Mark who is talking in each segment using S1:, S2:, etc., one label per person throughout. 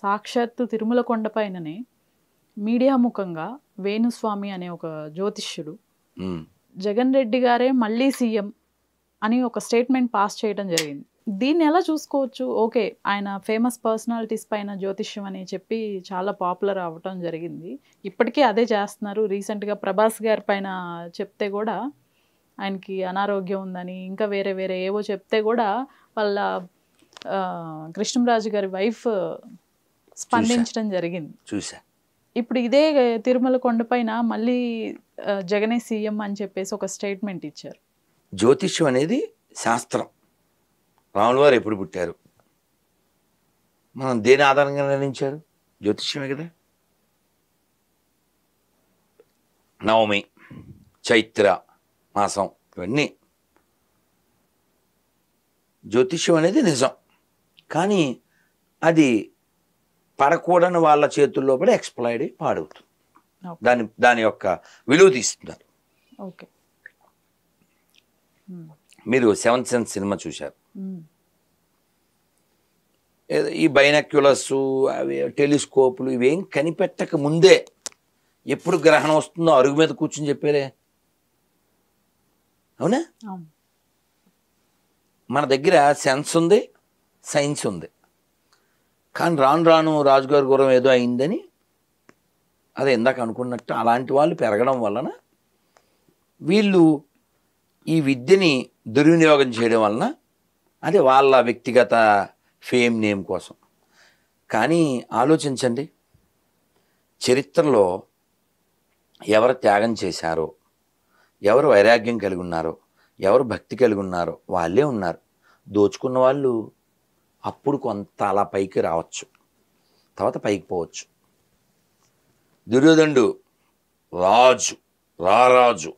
S1: సాక్షాత్తు తిరుమల కొండపైననే మీడియా ముఖంగా వేణుస్వామి అనే ఒక జ్యోతిష్యుడు జగన్ రెడ్డి గారే మళ్ళీ సీఎం అని ఒక స్టేట్మెంట్ పాస్ చేయడం జరిగింది దీన్ని ఎలా చూసుకోవచ్చు ఓకే ఆయన ఫేమస్ పర్సనాలిటీస్ పైన జ్యోతిష్యం అని చెప్పి చాలా పాపులర్ అవ్వటం జరిగింది ఇప్పటికీ అదే చేస్తున్నారు రీసెంట్గా ప్రభాస్ గారి పైన చెప్తే కూడా ఆయనకి అనారోగ్యం ఉందని ఇంకా వేరే వేరే ఏవో చెప్తే కూడా వాళ్ళ కృష్ణంరాజు గారి వైఫ్ స్పందించడం జరిగింది చూసా ఇప్పుడు ఇదే తిరుమల కొండపైన మళ్ళీ జగనే సీఎం అని చెప్పేసి ఒక స్టేట్మెంట్ ఇచ్చారు
S2: జ్యోతిష్యం అనేది శాస్త్రం రాముల వారు ఎప్పుడు పుట్టారు మనం దేని ఆధారంగా నిర్ణయించారు జ్యోతిష్యమే కదా నవమి చైత్ర మాసం ఇవన్నీ జ్యోతిష్యం అనేది నిజం కానీ అది పడకూడని వాళ్ళ చేతుల్లో కూడా ఎక్స్ప్లైడ్ అయ్యి పాడవుతుంది దాని దాని యొక్క విలువ తీస్తున్నారు మీరు సెవెన్ సెన్స్ సినిమా చూశారు ఈ బైనాక్యులర్స్ అవి టెలిస్కోపులు ఇవేం కనిపెట్టక ముందే ఎప్పుడు గ్రహణం వస్తుందో అరుగు మీద కూర్చుని చెప్పారే అవునా మన దగ్గర సెన్స్ ఉంది సైన్స్ ఉంది కానీ రాను రాను రాజుగారి గురం ఏదో అయిందని అదే ఇందాక అనుకున్నట్టు అలాంటి వాళ్ళు పెరగడం వలన వీళ్ళు ఈ విద్యని దుర్వినియోగం చేయడం వలన అదే వాళ్ళ వ్యక్తిగత ఫేమ్ నేమ్ కోసం కానీ ఆలోచించండి చరిత్రలో ఎవరు త్యాగం చేశారో ఎవరు వైరాగ్యం కలిగి ఉన్నారో ఎవరు భక్తి కలిగి ఉన్నారో వాళ్ళే ఉన్నారు దోచుకున్న వాళ్ళు అప్పుడు కొంత అలా పైకి రావచ్చు తర్వాత పైకి పోవచ్చు దుర్యోధనుడు రాజు రారాజు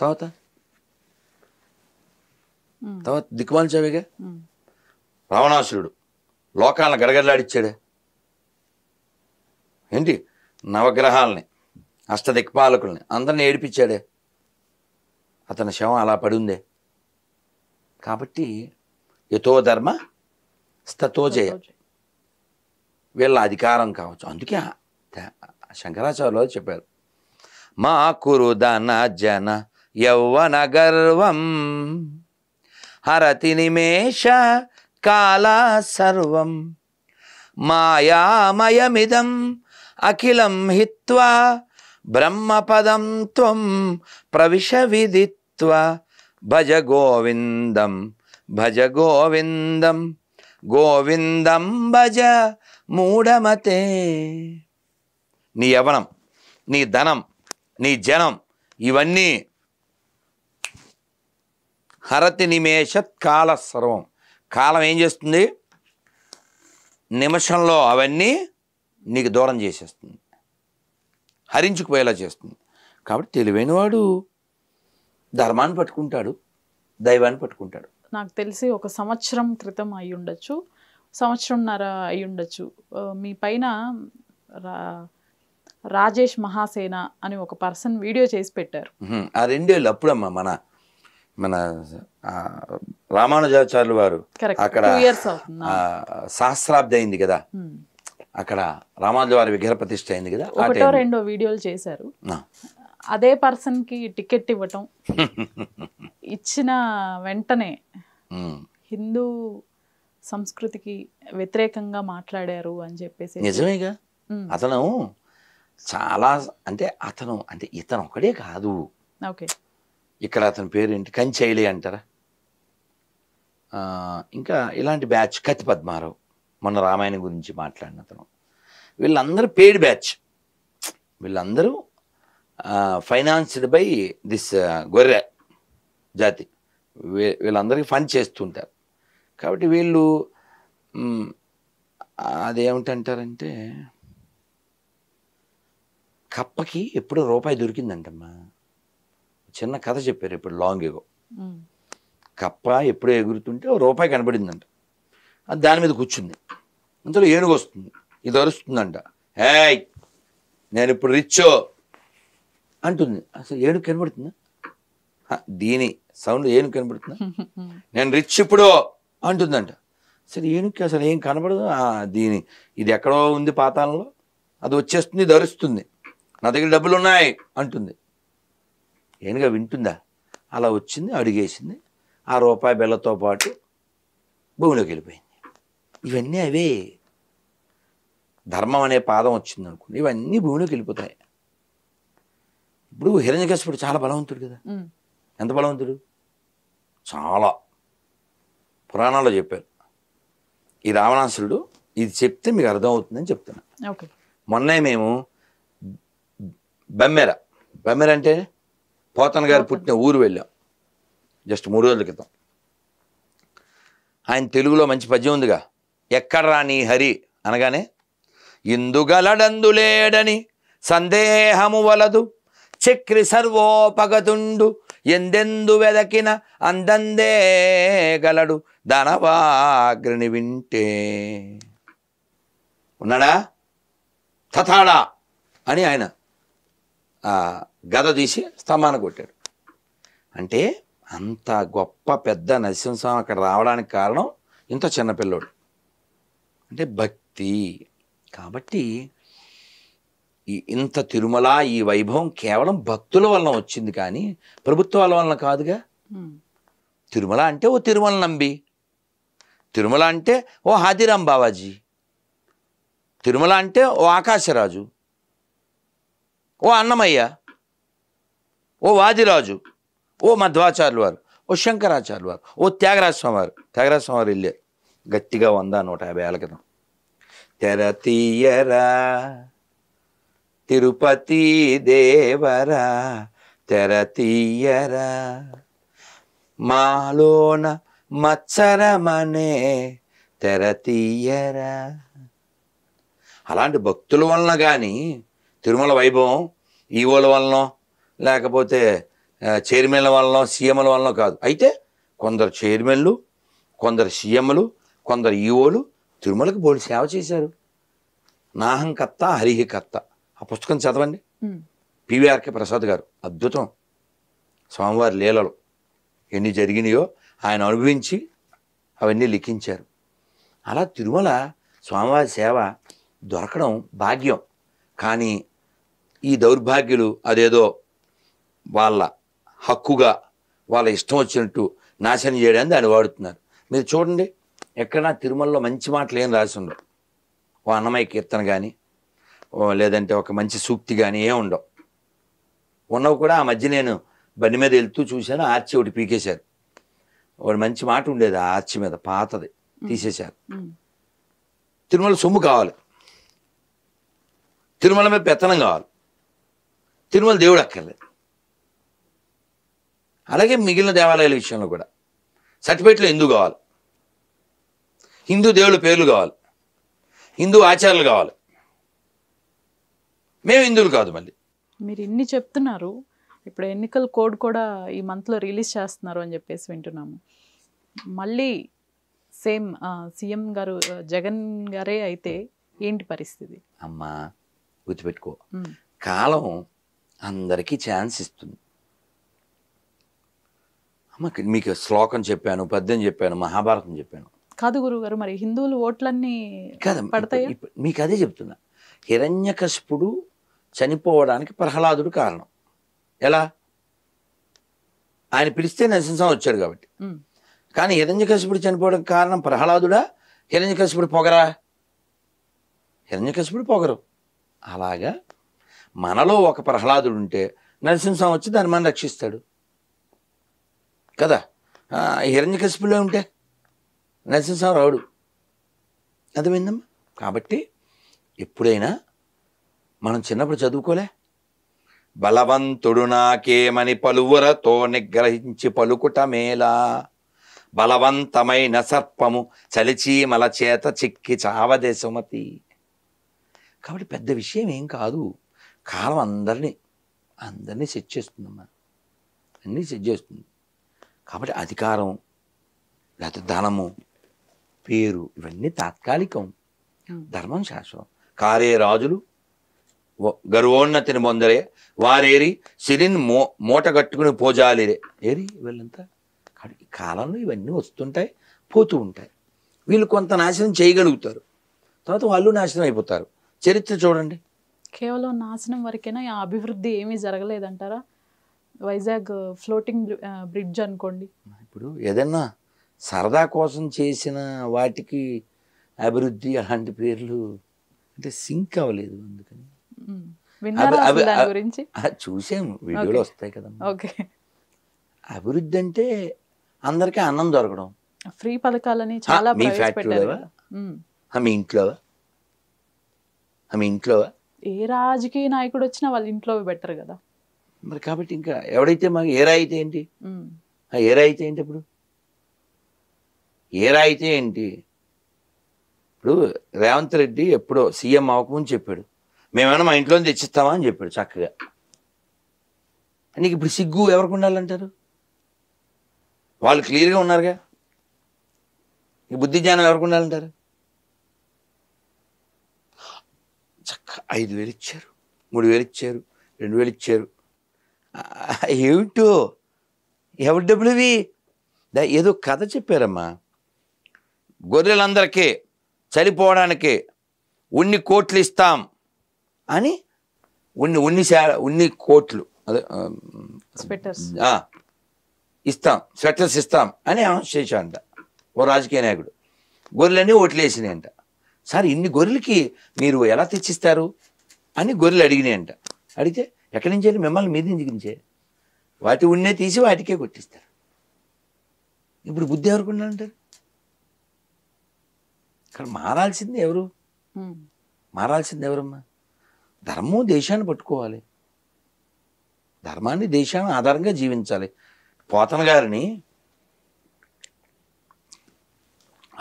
S2: తర్వాత తర్వాత దిక్కుమాల్చావేగా రావణాసురుడు లోకాలను గడగడలాడిచ్చాడే ఏంటి నవగ్రహాలని అష్టదిక్పాలకుల్ని అందరిని ఏడిపించాడే అతని శవం అలా పడి ఉందే కాబట్టి యథోధర్మ ధర్మ స్తతోజయ వీళ్ళ అధికారం కావచ్చు అందుకే శంకరాచార్యులు చెప్పారు మా కురుదన జన యౌవన గర్వం హరతి నిమేష కాల సర్వం మాయామయమిదం అఖిలం హిత్వా బ్రహ్మపదం త్వం ప్రవిశ విదిత్వ భజ గోవిందం భజ గోవిందం గోవిందం భజ మూఢమతే నీ యవనం నీ ధనం నీ జనం ఇవన్నీ హరతి నిమేషత్ కాల సర్వం కాలం ఏం చేస్తుంది నిమిషంలో అవన్నీ నీకు దూరం చేసేస్తుంది హరించుకుపోయేలా చేస్తుంది కాబట్టి తెలివైనవాడు ధర్మాన్ని పట్టుకుంటాడు దైవాన్ని పట్టుకుంటాడు
S1: నాకు తెలిసి ఒక సంవత్సరం క్రితం అయి ఉండొచ్చు సంవత్సరంన్నర అయి ఉండొచ్చు మీ పైన రా రాజేష్ మహాసేన అని ఒక పర్సన్ వీడియో చేసి పెట్టారు
S2: ఆ రెండేళ్ళు అప్పుడమ్మా మన మన రామానుజాచార్యులు వారు అక్కడ సహస్రాబ్ది అయింది కదా అక్కడ రామానుజ వారి విగ్రహ ప్రతిష్ట అయింది కదా ఒకటో రెండో
S1: వీడియోలు చేశారు అదే పర్సన్ కి టికెట్ ఇవ్వటం ఇచ్చిన వెంటనే హిందూ సంస్కృతికి వ్యతిరేకంగా మాట్లాడారు అని చెప్పేసి నిజమేగా
S2: అతను చాలా అంటే అతను అంటే ఇతను ఒకడే కాదు ఓకే ఇక్కడ అతని పేరేంటి కంచైలి అంటారా ఇంకా ఇలాంటి బ్యాచ్ కతి పద్మారావు మొన్న రామాయణం గురించి మాట్లాడిన అతను వీళ్ళందరూ పేడ్ బ్యాచ్ వీళ్ళందరూ ఫైనాన్స్డ్ బై దిస్ గొర్రె జాతి వీళ్ళందరికీ ఫండ్ చేస్తుంటారు కాబట్టి వీళ్ళు అదేమిటంటారంటే కప్పకి ఎప్పుడు రూపాయి దొరికిందంటమ్మా చిన్న కథ చెప్పారు ఇప్పుడు లాంగ్ ఎగో కప్ప ఎప్పుడో ఎగురుతుంటే రూపాయి కనబడిందంట అది దాని మీద కూర్చుంది అందులో ఏనుగు వస్తుంది ఇది అరుస్తుందంట హే నేను ఇప్పుడు రిచ్ అంటుంది అసలు ఏనుగు కనబడుతుందా దీని సౌండ్ ఏనుగు కనబడుతుందా నేను రిచ్ ఇప్పుడు అంటుందంట సరే ఏనుగుకి అసలు ఏం కనబడదు దీని ఇది ఎక్కడో ఉంది పాతాలలో అది వచ్చేస్తుంది ధరిస్తుంది నా దగ్గర డబ్బులు ఉన్నాయి అంటుంది ఏనుగా వింటుందా అలా వచ్చింది అడిగేసింది ఆ రూపాయి బెల్లతో పాటు భూమిలోకి వెళ్ళిపోయింది ఇవన్నీ అవే ధర్మం అనే పాదం వచ్చింది అనుకోండి ఇవన్నీ భూమిలోకి వెళ్ళిపోతాయి ఇప్పుడు హిరణ్యకశపుడు చాలా బలవంతుడు కదా ఎంత బలవంతుడు చాలా పురాణాల్లో చెప్పారు ఈ రావణాసురుడు ఇది చెప్తే మీకు అర్థమవుతుందని చెప్తున్నా మొన్నే మేము బమ్మెర బమ్మెర అంటే పోతన్ గారు పుట్టిన ఊరు వెళ్ళాం జస్ట్ మూడు రోజుల క్రితం ఆయన తెలుగులో మంచి పద్యం ఉందిగా ఎక్కడ రాని హరి అనగానే ఇందుగలడందులేడని సందేహము వలదు చక్రి సర్వోపగతుండు ఎందెందు వెదకిన అందందే గలడు ధనవాగ్రిని వింటే ఉన్నాడా తథాడా అని ఆయన గద తీసి స్తంభాన్ని కొట్టాడు అంటే అంత గొప్ప పెద్ద నరసింహస్వామి అక్కడ రావడానికి కారణం ఇంత చిన్నపిల్లడు అంటే భక్తి కాబట్టి ఈ ఇంత తిరుమల ఈ వైభవం కేవలం భక్తుల వలన వచ్చింది కానీ ప్రభుత్వాల వలన కాదుగా తిరుమల అంటే ఓ తిరుమల నంబి తిరుమల అంటే ఓ హాదిరాం బావాజీ తిరుమల అంటే ఓ ఆకాశరాజు ఓ అన్నమయ్య ఓ వాదిరాజు ఓ మధ్వాచార్యులు వారు ఓ శంకరాచార్యులు వారు ఓ త్యాగరాజ స్వామి వారు త్యాగరాజ స్వామి వారు వెళ్ళారు గట్టిగా వంద నూట యాభై ఏళ్ళ క్రితం తెర తీయరా తిరుపతి దేవరా తెరతీయరా మాలోన మచ్చరమనే తెరతీయరా అలాంటి భక్తుల వలన కానీ తిరుమల వైభవం ఈవోల వలన లేకపోతే చైర్మన్ల వలన సీఎంల వలన కాదు అయితే కొందరు చైర్మన్లు కొందరు సీఎంలు కొందరు ఈవోలు తిరుమలకు బోడి సేవ చేశారు నాహం కత్త హరిహి కత్త ఆ పుస్తకం చదవండి పివిఆర్కే ప్రసాద్ గారు అద్భుతం స్వామివారి లీలలు ఎన్ని జరిగినాయో ఆయన అనుభవించి అవన్నీ లిఖించారు అలా తిరుమల స్వామివారి సేవ దొరకడం భాగ్యం కానీ ఈ దౌర్భాగ్యులు అదేదో వాళ్ళ హక్కుగా వాళ్ళ ఇష్టం వచ్చినట్టు నాశనం చేయడానికి దాన్ని వాడుతున్నారు మీరు చూడండి ఎక్కడ తిరుమలలో మంచి మాటలు ఏం రాసి ఉండవు ఓ అన్నమయ్య కీర్తన కానీ లేదంటే ఒక మంచి సూక్తి కానీ ఏం ఉండవు ఉన్నవి కూడా ఆ మధ్య నేను బండి మీద వెళ్తూ చూశాను ఆర్చి ఒకటి పీకేశారు ఒక మంచి మాట ఉండేది ఆ ఆర్చి మీద పాతది తీసేశారు తిరుమల సొమ్ము కావాలి తిరుమల మీద పెత్తనం కావాలి తిరుమల దేవుడు అక్కర్లేదు అలాగే మిగిలిన దేవాలయాల విషయంలో కూడా సర్టిఫికేట్లు హిందూ కావాలి హిందూ దేవుడు పేర్లు కావాలి హిందూ ఆచారాలు కావాలి మేము హిందువులు కాదు మళ్ళీ
S1: మీరు ఇన్ని చెప్తున్నారు ఇప్పుడు ఎన్నికల కోడ్ కూడా ఈ మంత్లో రిలీజ్ చేస్తున్నారు అని చెప్పేసి వింటున్నాము మళ్ళీ సేమ్ సీఎం గారు జగన్ గారే అయితే ఏంటి పరిస్థితి అమ్మా
S2: గుర్తుపెట్టుకో కాలం అందరికీ ఛాన్స్ ఇస్తుంది అమ్మ మీకు శ్లోకం చెప్పాను పద్యం చెప్పాను మహాభారతం చెప్పాను
S1: కాదు గురుగారు మరి హిందువులు ఓట్లన్నీ పడతాయి
S2: మీకు అదే చెప్తున్నా హిరణ్యకశిపుడు చనిపోవడానికి ప్రహ్లాదుడు కారణం ఎలా ఆయన పిలిస్తే నరసింహం వచ్చాడు కాబట్టి కానీ హిరణ్యకశిపుడు చనిపోవడానికి కారణం ప్రహ్లాదుడా హిరణ్యకశిపుడు పొగరా హిరణ్యకశిపుడు పొగరు అలాగా మనలో ఒక ప్రహ్లాదుడు ఉంటే నరసింహం వచ్చి దాన్ని మనం రక్షిస్తాడు కదా హిరణ్యకశిపులో ఉంటే నరసింహం రావుడు విందమ్మా కాబట్టి ఎప్పుడైనా మనం చిన్నప్పుడు చదువుకోలే బలవంతుడు నాకేమని పలువురతో నిగ్రహించి పలుకుట మేలా బలవంతమైన సర్పము చలిచీమల చేత చిక్కి చావదే సుమతి కాబట్టి పెద్ద విషయం ఏం కాదు కాలం అందరినీ అందరినీ సెట్ చేస్తుందమ్మా అన్నీ సెట్ చేస్తుంది కాబట్టి అధికారం లేకపోతే ధనము పేరు ఇవన్నీ తాత్కాలికం ధర్మం శాశ్వతం కారే రాజులు గర్వోన్నతిని పొందరే వారేరి సిరిని మో మూటగట్టుకుని పోజాలిరే ఏరి వీళ్ళంతా ఈ కాలంలో ఇవన్నీ వస్తుంటాయి పోతూ ఉంటాయి వీళ్ళు కొంత నాశనం చేయగలుగుతారు తర్వాత వాళ్ళు నాశనం అయిపోతారు చరిత్ర చూడండి
S1: కేవలం నాశనం వరకైనా ఆ అభివృద్ధి ఏమీ జరగలేదంటారా వైజాగ్ ఫ్లోటింగ్ బ్రిడ్జ్ అనుకోండి
S2: ఇప్పుడు ఏదన్నా సరదా కోసం చేసిన వాటికి అభివృద్ధి అలాంటి పేర్లు అంటే సింక్ అవ్వలేదు అందుకని గురించి చూసాము వీడియోలు వస్తాయి కదా ఓకే అభివృద్ధి అంటే అందరికీ అన్నం దొరకడం
S1: ఫ్రీ పథకాలని చాలా
S2: మీ ఇంట్లో మీ ఇంట్లో
S1: ఏ రాజకీయ నాయకుడు వచ్చినా వాళ్ళ ఇంట్లో పెట్టరు కదా
S2: మరి కాబట్టి ఇంకా ఎవడైతే మాకు ఏరా అయితే ఏంటి ఏరా అయితే ఏంటి ఇప్పుడు ఏరా అయితే ఏంటి ఇప్పుడు రేవంత్ రెడ్డి ఎప్పుడో సీఎం అవ్వకముందు చెప్పాడు మేమైనా మా ఇంట్లో తెచ్చిస్తామా అని చెప్పాడు చక్కగా నీకు ఇప్పుడు సిగ్గు ఎవరికి ఉండాలంటారు వాళ్ళు క్లియర్గా ఉన్నారుగా ఈ బుద్ధి జ్ఞానం ఎవరికి ఉండాలంటారు చక్క ఐదు వేలు ఇచ్చారు మూడు వేలు ఇచ్చారు రెండు వేలు ఇచ్చారు ఏమిటో ఎవరి డబ్బులు ఇవి ఏదో కథ చెప్పారమ్మా గొర్రెలందరికీ చనిపోవడానికి ఉన్ని కోట్లు ఇస్తాం అని ఉన్ని ఉన్ని ఉన్ని కోట్లు అదే ఇస్తాం స్వెటర్స్ ఇస్తాం అని చేశాడంట ఓ రాజకీయ నాయకుడు గొర్రెలన్నీ ఓట్లేసినాయంట సార్ ఇన్ని గొర్రెలకి మీరు ఎలా తెచ్చిస్తారు అని గొర్రెలు అడిగినాయంట అడిగితే ఎక్కడి నుంచి మిమ్మల్ని మీద నుంచి వాటి ఉన్నే తీసి వాటికే కొట్టిస్తారు ఇప్పుడు బుద్ధి ఎవరికి అంటారు ఇక్కడ మారాల్సింది ఎవరు మారాల్సింది ఎవరమ్మా ధర్మం దేశాన్ని పట్టుకోవాలి ధర్మాన్ని దేశాన్ని ఆధారంగా జీవించాలి పోతన గారిని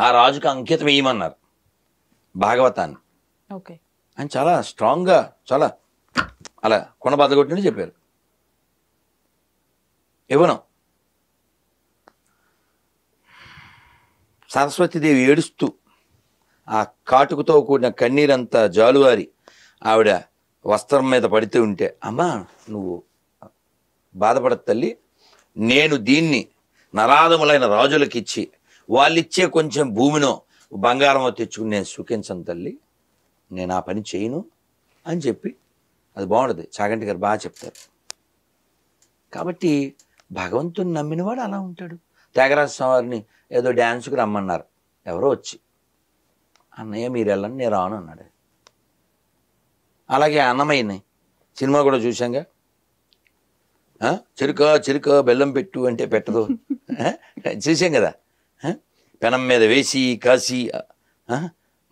S2: ఆ రాజుకు అంకితం వేయమన్నారు భాగవతాన్ని ఓకే ఆయన చాలా స్ట్రాంగ్గా చాలా అలా కొనబద్దగొట్టినట్టు చెప్పారు ఇవ్వను సరస్వతీదేవి ఏడుస్తూ ఆ కాటుకుతో కూడిన కన్నీరంతా జాలువారి ఆవిడ వస్త్రం మీద పడితే ఉంటే అమ్మా నువ్వు బాధపడ తల్లి నేను దీన్ని నరాదములైన రాజులకిచ్చి వాళ్ళిచ్చే కొంచెం భూమినో బంగారమో తెచ్చుకుని నేను సుఖించను తల్లి నేను ఆ పని చేయను అని చెప్పి అది బాగుంటుంది చాగంటి గారు బాగా చెప్తారు కాబట్టి భగవంతుని నమ్మినవాడు అలా ఉంటాడు త్యాగరాజ స్వామివారిని ఏదో డ్యాన్స్కి రమ్మన్నారు ఎవరో వచ్చి అన్నయ్య మీరు వెళ్ళండి నేను రాను అన్నాడు అలాగే అన్నమయ్యని సినిమా కూడా చూసాంగా చిరుక చిరుక బెల్లం పెట్టు అంటే పెట్టదు చూసాం కదా పెనం మీద వేసి కాసి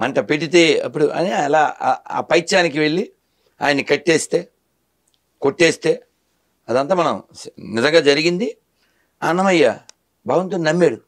S2: మంట పెడితే అప్పుడు అని అలా ఆ పైత్యానికి వెళ్ళి ఆయన్ని కట్టేస్తే కొట్టేస్తే అదంతా మనం నిజంగా జరిగింది అన్నమయ్య భగవంతుడు నమ్మాడు